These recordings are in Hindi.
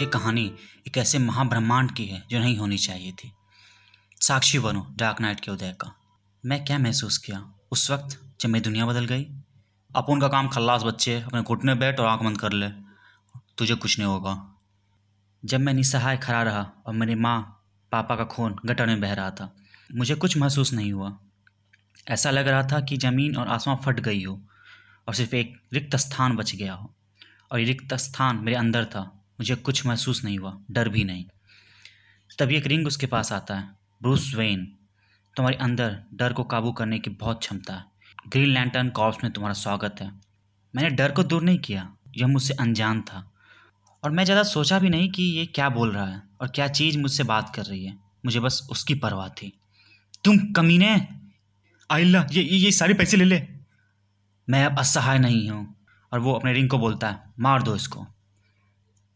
ये कहानी एक ऐसे महाब्रह्मांड की है जो नहीं होनी चाहिए थी साक्षी बनो डार्क नाइट के उदय का मैं क्या महसूस किया उस वक्त जब मेरी दुनिया बदल गई अपून का काम खल्लास बच्चे अपने घुटने बैठ और आँख बंद कर ले तुझे कुछ नहीं होगा जब मैं निसहाय खड़ा रहा और मेरी माँ पापा का खून गटर में बह रहा था मुझे कुछ महसूस नहीं हुआ ऐसा लग रहा था कि ज़मीन और आसमां फट गई हो और सिर्फ एक रिक्त स्थान बच गया हो और ये रिक्त स्थान मेरे अंदर था मुझे कुछ महसूस नहीं हुआ डर भी नहीं तभी एक रिंग उसके पास आता है ब्रूस वेन तुम्हारे अंदर डर को काबू करने की बहुत क्षमता है ग्रीन लैंटर्न कॉप्स में तुम्हारा स्वागत है मैंने डर को दूर नहीं किया यह मुझसे अनजान था और मैं ज़्यादा सोचा भी नहीं कि ये क्या बोल रहा है और क्या चीज़ मुझसे बात कर रही है मुझे बस उसकी परवाह थी तुम कमीने आइल्ला ये ये सारे पैसे ले ले मैं अब असहाय नहीं हूँ और वो अपने रिंग को बोलता है मार दो इसको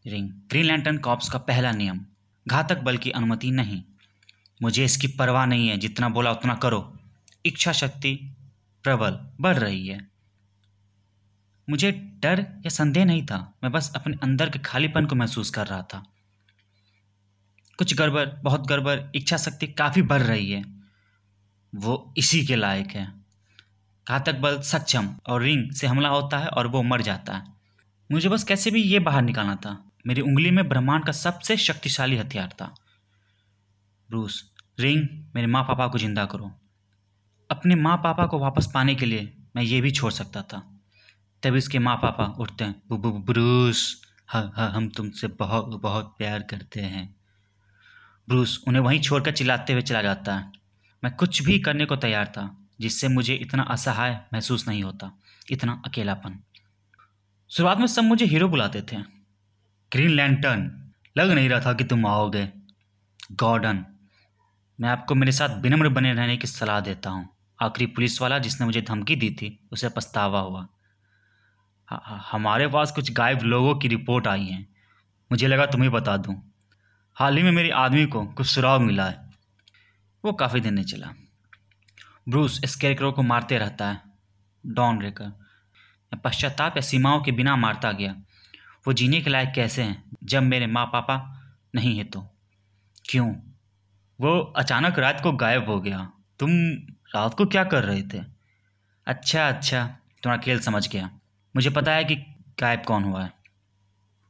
रिंग ग्रीन लैंटर्न कॉप्स का पहला नियम घातक बल की अनुमति नहीं मुझे इसकी परवाह नहीं है जितना बोला उतना करो इच्छा शक्ति प्रबल बढ़ रही है मुझे डर या संदेह नहीं था मैं बस अपने अंदर के खालीपन को महसूस कर रहा था कुछ गड़बड़ बहुत गड़बड़ इच्छा शक्ति काफ़ी बढ़ रही है वो इसी के लायक है घातक बल सक्षम और रिंग से हमला होता है और वो मर जाता है मुझे बस कैसे भी ये बाहर निकालना था मेरी उंगली में ब्रह्मांड का सबसे शक्तिशाली हथियार था ब्रूस रिंग मेरे माँ पापा को जिंदा करो अपने माँ पापा को वापस पाने के लिए मैं ये भी छोड़ सकता था तभी उसके माँ पापा उठते हैं ब्रूस ह हाँ, ह हाँ, हम तुमसे बहुत बहुत प्यार करते हैं ब्रूस उन्हें वहीं छोड़कर चिल्लाते हुए चला जाता है मैं कुछ भी करने को तैयार था जिससे मुझे इतना असहाय महसूस नहीं होता इतना अकेलापन शुरुआत में सब मुझे हीरो बुलाते थे ग्रीन लैंटर्न लग नहीं रहा था कि तुम आओगे गॉर्डन मैं आपको मेरे साथ विनम्र बने रहने की सलाह देता हूँ आखिरी पुलिस वाला जिसने मुझे धमकी दी थी उसे पछतावा हुआ हमारे पास कुछ गायब लोगों की रिपोर्ट आई है मुझे लगा तुम्हें बता दूँ हाल ही में मेरी आदमी को कुछ सुराग मिला है वो काफ़ी दिन नहीं चला ब्रूस स्केरक्रो को मारते रहता है डॉन रेकर पश्चाताप या सीमाओं के बिना मारता गया वो जीने के लायक कैसे हैं जब मेरे माँ पापा नहीं है तो क्यों वो अचानक रात को गायब हो गया तुम रात को क्या कर रहे थे अच्छा अच्छा तुम्हारा खेल समझ गया मुझे पता है कि गायब कौन हुआ है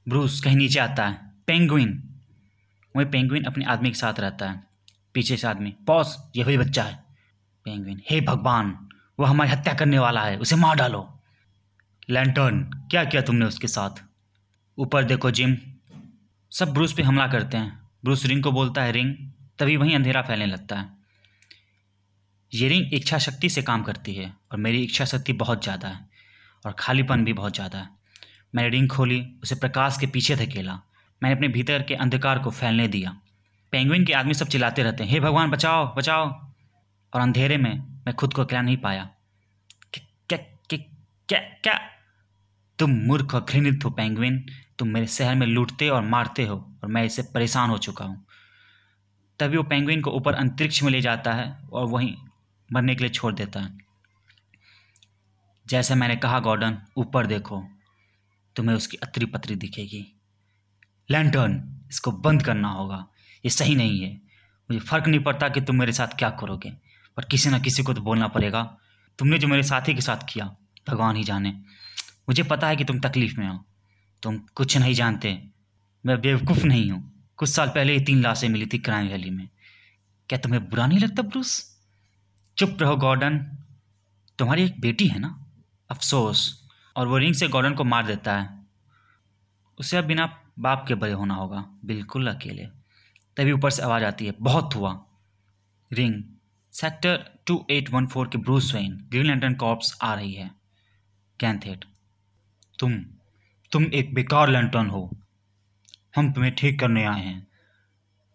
ब्रूस कहीं नीचे आता है पेंगुइन वही पेंगुइन अपने आदमी के साथ रहता है पीछे से आदमी बॉस ये वही बच्चा है पेंगुइन हे भगवान वो हमारी हत्या करने वाला है उसे मार डालो लैंटर्न क्या किया तुमने उसके साथ ऊपर देखो जिम सब ब्रूस पे हमला करते हैं ब्रूस रिंग को बोलता है रिंग तभी वहीं अंधेरा फैलने लगता है ये रिंग इच्छा शक्ति से काम करती है और मेरी इच्छा शक्ति बहुत ज़्यादा है और खालीपन भी बहुत ज़्यादा है मैंने रिंग खोली उसे प्रकाश के पीछे धकेला मैंने अपने भीतर के अंधकार को फैलने दिया पेंगुइन के आदमी सब चिल्लाते रहते हैं हे भगवान बचाओ बचाओ और अंधेरे में मैं खुद को अकेला नहीं पाया क्या क्या क्या क्या तुम मूर्ख और घृणित हो पेंगुइन तुम मेरे शहर में लूटते और मारते हो और मैं इससे परेशान हो चुका हूँ तभी वो पेंगुइन को ऊपर अंतरिक्ष में ले जाता है और वहीं मरने के लिए छोड़ देता है जैसे मैंने कहा गॉर्डन ऊपर देखो तुम्हें उसकी अतरी पतरी दिखेगी लैंटर्न इसको बंद करना होगा ये सही नहीं है मुझे फ़र्क नहीं पड़ता कि तुम मेरे साथ क्या करोगे पर किसी ना किसी को तो बोलना पड़ेगा तुमने जो मेरे साथी के साथ किया भगवान ही जाने मुझे पता है कि तुम तकलीफ़ में हो तुम कुछ नहीं जानते मैं बेवकूफ़ नहीं हूँ कुछ साल पहले ही तीन लाशें मिली थी क्राइम वैली में क्या तुम्हें बुरा नहीं लगता ब्रूस चुप रहो गॉर्डन तुम्हारी एक बेटी है ना अफसोस और वो रिंग से गॉर्डन को मार देता है उसे अब बिना बाप के बड़े होना होगा बिल्कुल अकेले तभी ऊपर से आवाज़ आती है बहुत हुआ ring sector two eight one four के Bruce Wayne Green Lantern Corps आ रही है कैंथेट तुम तुम एक बेकार लैंटर्न हो हम तुम्हें ठीक करने आए हैं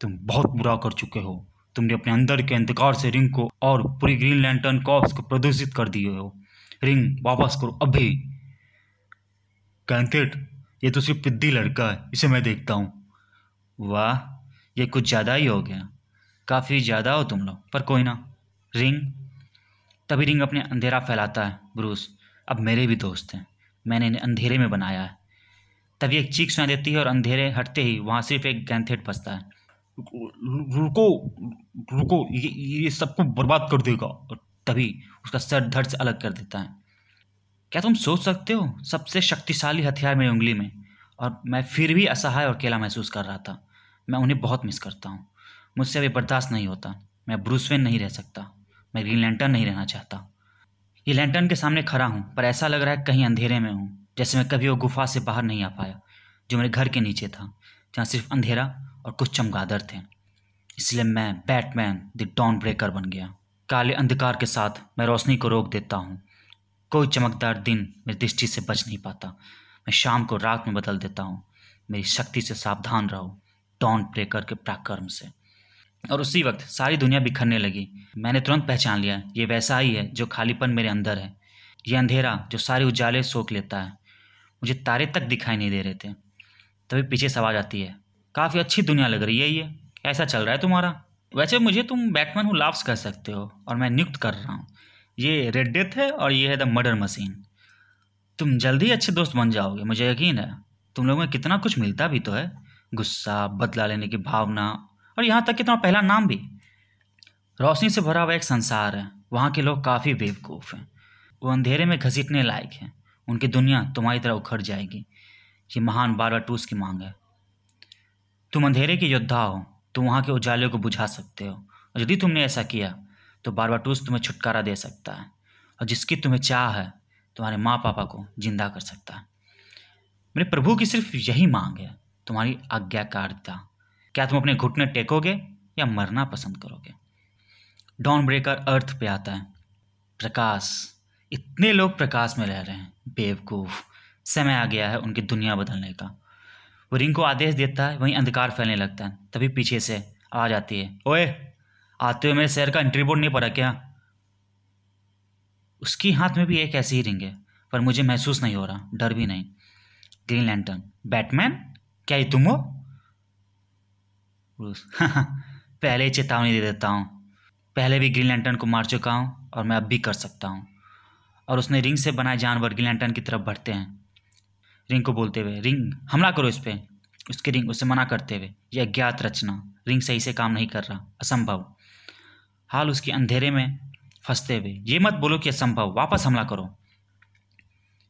तुम बहुत बुरा कर चुके हो तुमने अपने अंदर के अंधकार से रिंग को और पूरी ग्रीन लैंटर्न कॉप्स को प्रदूषित कर दिए हो रिंग वापस करो अभी कैंथेट ये तो सिर्फ पिद्दी लड़का है इसे मैं देखता हूँ वाह ये कुछ ज़्यादा ही हो गया काफ़ी ज़्यादा हो तुम लोग पर कोई ना रिंग तभी रिंग अपने अंधेरा फैलाता है ब्रूस अब मेरे भी दोस्त हैं मैंने इन्हें अंधेरे में बनाया है तभी एक चीख सुना देती है और अंधेरे हटते ही वहाँ सिर्फ एक गैंथेट बसता है रुको रुको ये ये सबको बर्बाद कर देगा और तभी उसका सर धड़ से अलग कर देता है क्या तुम सोच सकते हो सबसे शक्तिशाली हथियार मेरी उंगली में और मैं फिर भी असहाय और अकेला महसूस कर रहा था मैं उन्हें बहुत मिस करता हूँ मुझसे अभी बर्दाश्त नहीं होता मैं ब्रूसवेन नहीं रह सकता मैं ग्रीन लैंटर्न नहीं रहना चाहता ये लैंटर्न के सामने खड़ा हूँ पर ऐसा लग रहा है कहीं अंधेरे में हूँ जैसे मैं कभी वो गुफा से बाहर नहीं आ पाया जो मेरे घर के नीचे था जहाँ सिर्फ अंधेरा और कुछ चमगादर थे इसलिए मैं बैटमैन द डॉन ब्रेकर बन गया काले अंधकार के साथ मैं रोशनी को रोक देता हूँ कोई चमकदार दिन मेरी दृष्टि से बच नहीं पाता मैं शाम को रात में बदल देता हूँ मेरी शक्ति से सावधान रहो डॉन ब्रेकर के पराक्रम से और उसी वक्त सारी दुनिया बिखरने लगी मैंने तुरंत पहचान लिया ये वैसा ही है जो खालीपन मेरे अंदर है ये अंधेरा जो सारे उजाले सोख लेता है मुझे तारे तक दिखाई नहीं दे रहे थे तभी पीछे से आवाज़ आती है काफ़ी अच्छी दुनिया लग रही है ये कैसा चल रहा है तुम्हारा वैसे मुझे तुम बैटमैन हूँ लाफ्स कर सकते हो और मैं नियुक्त कर रहा हूँ ये रेड डेथ है और ये है द मर्डर मशीन तुम जल्दी अच्छे दोस्त बन जाओगे मुझे यकीन है तुम लोगों में कितना कुछ मिलता भी तो है गुस्सा बदला लेने की भावना और यहाँ तक कि तुम्हारा पहला नाम भी रोशनी से भरा हुआ एक संसार है वहाँ के लोग काफ़ी बेवकूफ़ हैं वो अंधेरे में घसीटने लायक हैं उनकी दुनिया तुम्हारी तरह उखड़ जाएगी ये महान टूस की मांग है तुम अंधेरे के योद्धा हो तुम वहाँ के उजाले को बुझा सकते हो और यदि तुमने ऐसा किया तो टूस तुम्हें छुटकारा दे सकता है और जिसकी तुम्हें चाह है तुम्हारे माँ पापा को जिंदा कर सकता है मेरे प्रभु की सिर्फ यही मांग है तुम्हारी आज्ञाकारिता क्या तुम अपने घुटने टेकोगे या मरना पसंद करोगे डॉन ब्रेकर अर्थ पे आता है प्रकाश इतने लोग प्रकाश में रह रहे हैं बेवकूफ़ समय आ गया है उनकी दुनिया बदलने का वो रिंग को आदेश देता है वहीं अंधकार फैलने लगता है तभी पीछे से आ जाती है ओए आते हुए मेरे शहर का एंट्री बोर्ड नहीं पड़ा क्या उसकी हाथ में भी एक ऐसी ही रिंग है पर मुझे महसूस नहीं हो रहा डर भी नहीं ग्रीन लैंटर्न बैटमैन क्या ये तुम हो हाँ, हाँ, पहले ही चेतावनी दे देता हूँ पहले भी ग्रीन लैंटर्न को मार चुका हूँ और मैं अब भी कर सकता हूँ और उसने रिंग से बनाए जानवर गिलेंटन की तरफ बढ़ते हैं रिंग को बोलते हुए रिंग हमला करो इस पर उसके रिंग उसे मना करते हुए यह अज्ञात रचना रिंग सही से काम नहीं कर रहा असंभव हाल उसके अंधेरे में फंसते हुए ये मत बोलो कि असंभव वापस हमला करो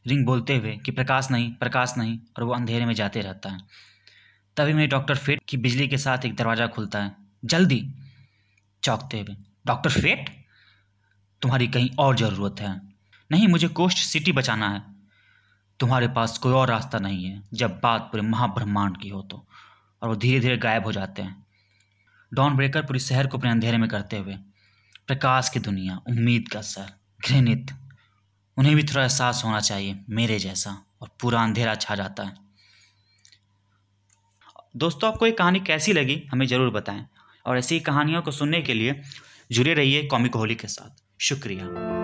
रिंग बोलते हुए कि प्रकाश नहीं प्रकाश नहीं और वो अंधेरे में जाते रहता है तभी मेरे डॉक्टर फेट की बिजली के साथ एक दरवाज़ा खुलता है जल्दी चौंकते हुए डॉक्टर फेट तुम्हारी कहीं और ज़रूरत है नहीं मुझे कोस्ट सिटी बचाना है तुम्हारे पास कोई और रास्ता नहीं है जब बात पूरे महाब्रह्मांड की हो तो और वो धीरे धीरे गायब हो जाते हैं डॉन ब्रेकर पूरे शहर को अपने अंधेरे में करते हुए प्रकाश की दुनिया उम्मीद का सर घृणित उन्हें भी थोड़ा एहसास होना चाहिए मेरे जैसा और पूरा अंधेरा छा जाता है दोस्तों आपको ये कहानी कैसी लगी हमें ज़रूर बताएं और ऐसी कहानियों को सुनने के लिए जुड़े रहिए कॉमिक होली के साथ शुक्रिया